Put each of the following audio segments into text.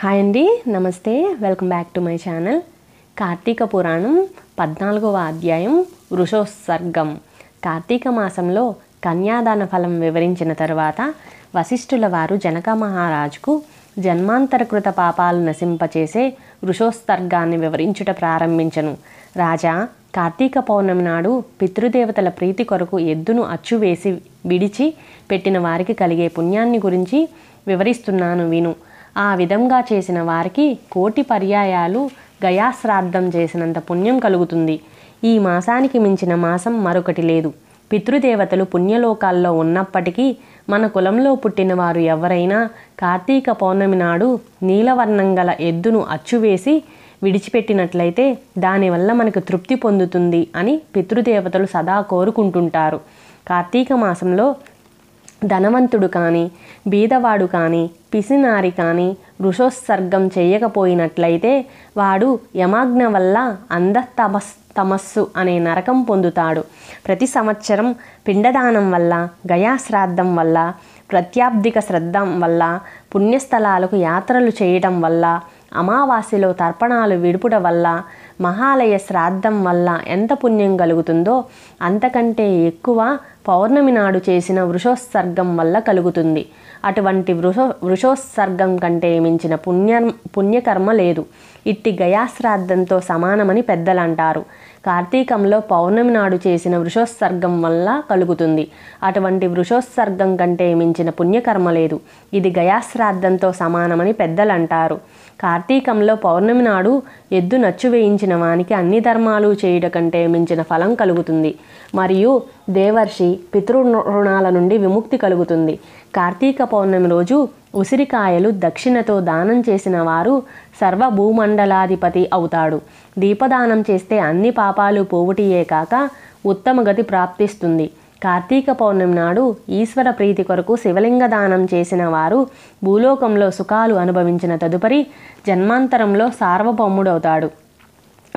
hi అండి నమస్తే welcome back to my channel Karthika Puranam పద్నాలుగవ అధ్యాయం వృషోత్సర్గం కార్తీక మాసంలో కన్యాదాన ఫలం వివరించిన తర్వాత వశిష్ఠుల వారు జనక మహారాజుకు జన్మాంతరకృత పాపాలు నశింపచేసే వృషోత్సర్గాన్ని వివరించుట ప్రారంభించను రాజా కార్తీక పౌర్ణమి నాడు పితృదేవతల ప్రీతి కొరకు ఎద్దును అచ్చువేసి విడిచి పెట్టిన వారికి కలిగే పుణ్యాన్ని గురించి వివరిస్తున్నాను విను ఆ విధంగా చేసిన వారికి కోటి పర్యాయాలు గయాశ్రాద్ధం చేసినంత పుణ్యం కలుగుతుంది ఈ మాసానికి మించిన మాసం మరొకటి లేదు పితృదేవతలు పుణ్యలోకాల్లో ఉన్నప్పటికీ మన కులంలో పుట్టిన వారు ఎవరైనా కార్తీక పౌర్ణమి నాడు నీలవర్ణం గల ఎద్దును అచ్చువేసి విడిచిపెట్టినట్లయితే దానివల్ల మనకు తృప్తి పొందుతుంది అని పితృదేవతలు సదా కోరుకుంటుంటారు కార్తీక మాసంలో ధనవంతుడు కానీ బీదవాడు కానీ పిసినారి కానీ వృషోత్సర్గం చేయకపోయినట్లయితే వాడు యమాజ్ఞ వల్ల అంధతమస్ తమస్సు అనే నరకం పొందుతాడు ప్రతి సంవత్సరం పిండదానం వల్ల గయాశ్రాద్ధం వల్ల ప్రత్యాబ్దిక శ్రద్ధం వల్ల పుణ్యస్థలాలకు యాత్రలు చేయటం వల్ల అమావాస్యలో తర్పణాలు విడుపుట వల్ల మహాలయ శ్రాద్ధం వల్ల ఎంత పుణ్యం కలుగుతుందో అంతకంటే ఎక్కువ పౌర్ణమి నాడు చేసిన వృషోత్సర్గం వల్ల కలుగుతుంది అటువంటి వృషో వృషోత్సర్గం కంటే మించిన పుణ్య పుణ్యకర్మ లేదు ఇట్టి గయాశ్రాద్ధంతో సమానమని పెద్దలు అంటారు కార్తీకంలో పౌర్ణమి నాడు చేసిన వృషోత్సర్గం వల్ల కలుగుతుంది అటువంటి వృషోత్సర్గం కంటే మించిన పుణ్యకర్మ లేదు ఇది గయాశ్రాద్ధంతో సమానమని పెద్దలు అంటారు కార్తీకంలో పౌర్ణమి నాడు ఎద్దు నచ్చు వేయించిన వానికి అన్ని ధర్మాలు చేయుట కంటే మించిన ఫలం కలుగుతుంది మరియు దేవర్షి పితృ రుణాల నుండి విముక్తి కలుగుతుంది కార్తీక పౌర్ణమి రోజు ఉసిరికాయలు దక్షిణతో దానం చేసిన వారు సర్వభూమండలాధిపతి అవుతాడు దీపదానం చేస్తే అన్ని పాపాలు పోవుటియే కాక ఉత్తమ గతి ప్రాప్తిస్తుంది కార్తీక పౌర్ణమి నాడు ఈశ్వర ప్రీతి కొరకు శివలింగ దానం చేసిన వారు భూలోకంలో సుఖాలు అనుభవించిన తదుపరి జన్మాంతరంలో సార్వభౌముడవుతాడు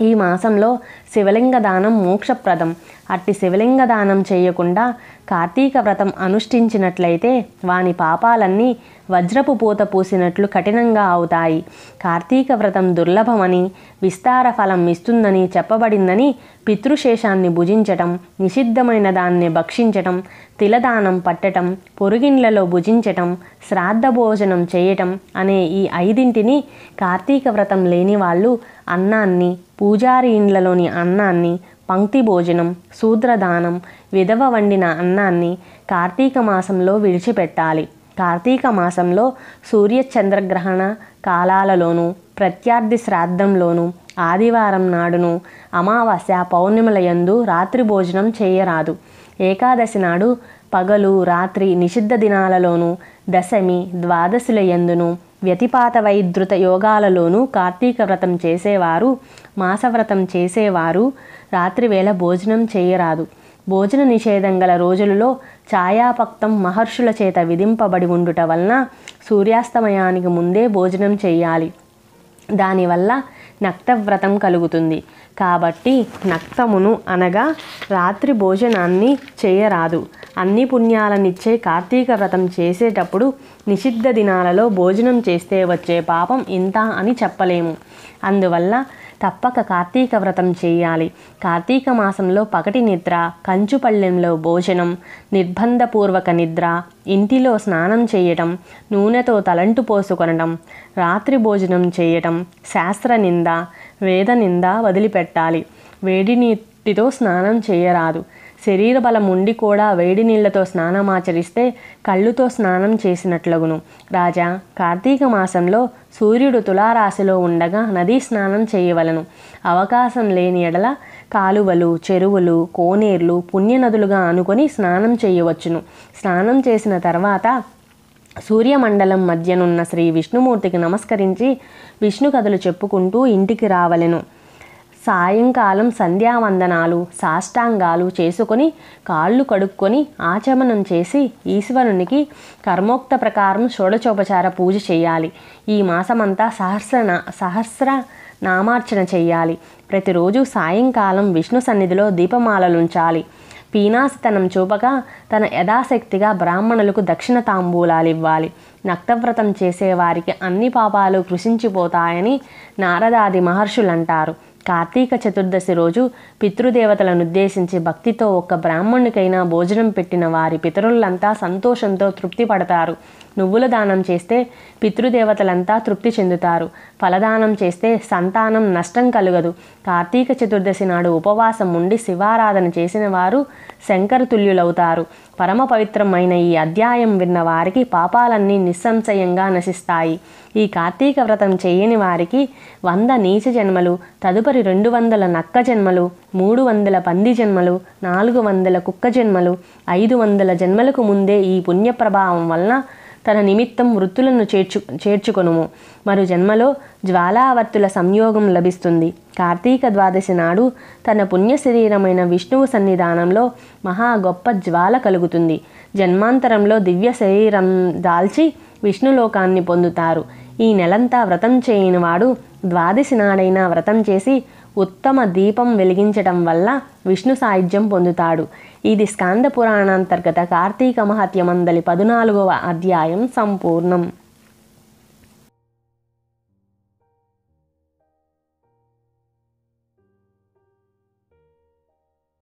ఈ మాసంలో శివలింగ దానం మోక్షప్రదం అట్టి శివలింగ దానం చేయకుండా కార్తీక వ్రతం అనుష్ఠించినట్లయితే వాని పాపాలన్నీ వజ్రపు పూత పూసినట్లు కఠినంగా అవుతాయి కార్తీక వ్రతం దుర్లభమని విస్తార ఫలం ఇస్తుందని చెప్పబడిందని పితృశేషాన్ని భుజించటం నిషిద్ధమైన దాన్ని భక్షించటం తిలదానం పట్టటం పొరుగిండ్లలో భుజించటం శ్రాద్ధ భోజనం చేయటం అనే ఈ ఐదింటిని కార్తీక వ్రతం లేని వాళ్ళు అన్నాన్ని పూజారి ఇండ్లలోని అన్నాన్ని పంక్తి భోజనం శూద్రదానం విధవ వండిన అన్నాన్ని కార్తీక మాసంలో విడిచిపెట్టాలి కార్తీక మాసంలో సూర్య చంద్రగ్రహణ కాలాలలోనూ ప్రత్యర్థి శ్రాద్ధంలోనూ ఆదివారం నాడును అమావాస్య పౌర్ణిమలయందు రాత్రి భోజనం చేయరాదు ఏకాదశి నాడు పగలు రాత్రి నిషిద్ధ దినాలలోనూ దశమి ద్వాదశుల ఎందును వ్యతిపాత వైద్రుత యోగాలలోనూ కార్తీక వ్రతం చేసేవారు మాసవ్రతం చేసేవారు రాత్రివేళ భోజనం చేయరాదు భోజన నిషేధం గల రోజులలో ఛాయాపక్తం మహర్షుల చేత విధింపబడి ఉండుట వలన సూర్యాస్తమయానికి ముందే భోజనం చేయాలి దానివల్ల నక్తవ్రతం కలుగుతుంది కాబట్టి నక్తమును అనగా రాత్రి భోజనాన్ని చేయరాదు అన్ని పుణ్యాలనిచ్చే కార్తీక వ్రతం చేసేటప్పుడు నిషిద్ధ దినాలలో భోజనం చేస్తే వచ్చే పాపం ఇంత అని చెప్పలేము అందువల్ల తప్పక కార్తీక వ్రతం చేయాలి కార్తీక మాసంలో పగటి నిద్ర కంచుపళ్ళెంలో భోజనం నిర్బంధపూర్వక నిద్ర ఇంటిలో స్నానం చేయటం నూనెతో తలంటు పోసుకొనడం రాత్రి భోజనం చేయటం శాస్త్ర నింద వేద నింద వదిలిపెట్టాలి వేడి నీటితో స్నానం చేయరాదు శరీర బలం ఉండి కూడా వేడి నీళ్లతో స్నానమాచరిస్తే కళ్ళుతో స్నానం చేసినట్లగును రాజా కార్తీక మాసంలో సూర్యుడు తులారాశిలో ఉండగా నదీ స్నానం చేయవలను అవకాశం లేని ఎడల కాలువలు చెరువులు కోనేర్లు పుణ్యనదులుగా అనుకొని స్నానం చేయవచ్చును స్నానం చేసిన తర్వాత సూర్యమండలం మధ్యనున్న శ్రీ విష్ణుమూర్తికి నమస్కరించి విష్ణు కథలు చెప్పుకుంటూ ఇంటికి రావలెను సాయంకాలం సంధ్యావందనాలు సాష్టాంగాలు చేసుకొని కాళ్ళు కడుక్కొని ఆచమనం చేసి ఈశ్వరునికి కర్మోక్త ప్రకారం షోడచోపచార పూజ చేయాలి ఈ మాసమంతా సహస్ర సహస్ర నామార్చన చేయాలి ప్రతిరోజు సాయంకాలం విష్ణు సన్నిధిలో దీపమాలలుంచాలి పీనాసితనం చూపగా తన యథాశక్తిగా బ్రాహ్మణులకు దక్షిణ తాంబూలాలు ఇవ్వాలి నక్తవ్రతం చేసేవారికి అన్ని పాపాలు కృషించిపోతాయని నారదాది మహర్షులంటారు కార్తీక చతుర్దశి రోజు పితృదేవతలను ఉద్దేశించి భక్తితో ఒక్క బ్రాహ్మణుకైనా భోజనం పెట్టిన వారి పితరులంతా సంతోషంతో తృప్తి పడతారు నువ్వుల దానం చేస్తే పితృదేవతలంతా తృప్తి చెందుతారు ఫలదానం చేస్తే సంతానం నష్టం కలగదు కార్తీక చతుర్దశి నాడు ఉపవాసం ఉండి శివారాధన చేసిన వారు తుల్యులవుతారు పరమ పవిత్రమైన ఈ అధ్యాయం విన్న వారికి పాపాలన్నీ నిస్సంశయంగా నశిస్తాయి ఈ కార్తీక వ్రతం చేయని వారికి వంద నీచ జన్మలు తదుపరి రెండు వందల నక్క జన్మలు మూడు వందల పంది జన్మలు నాలుగు వందల కుక్క జన్మలు ఐదు వందల జన్మలకు ముందే ఈ పుణ్య ప్రభావం వలన తన నిమిత్తం వృత్తులను చేర్చు చేర్చుకొనుము మరు జన్మలో జ్వాలావర్తుల సంయోగం లభిస్తుంది కార్తీక ద్వాదశి నాడు తన పుణ్య శరీరమైన విష్ణువు సన్నిధానంలో మహా గొప్ప జ్వాల కలుగుతుంది జన్మాంతరంలో దివ్య శరీరం దాల్చి విష్ణులోకాన్ని పొందుతారు ఈ నెలంతా వ్రతం చేయని వాడు ద్వాదశి నాడైనా వ్రతం చేసి ఉత్తమ దీపం వెలిగించటం వల్ల విష్ణు సాహిత్యం పొందుతాడు ఇది స్కాంద పురాణాంతర్గత కార్తీక మహత్యమందలి పదునాలుగవ అధ్యాయం సంపూర్ణం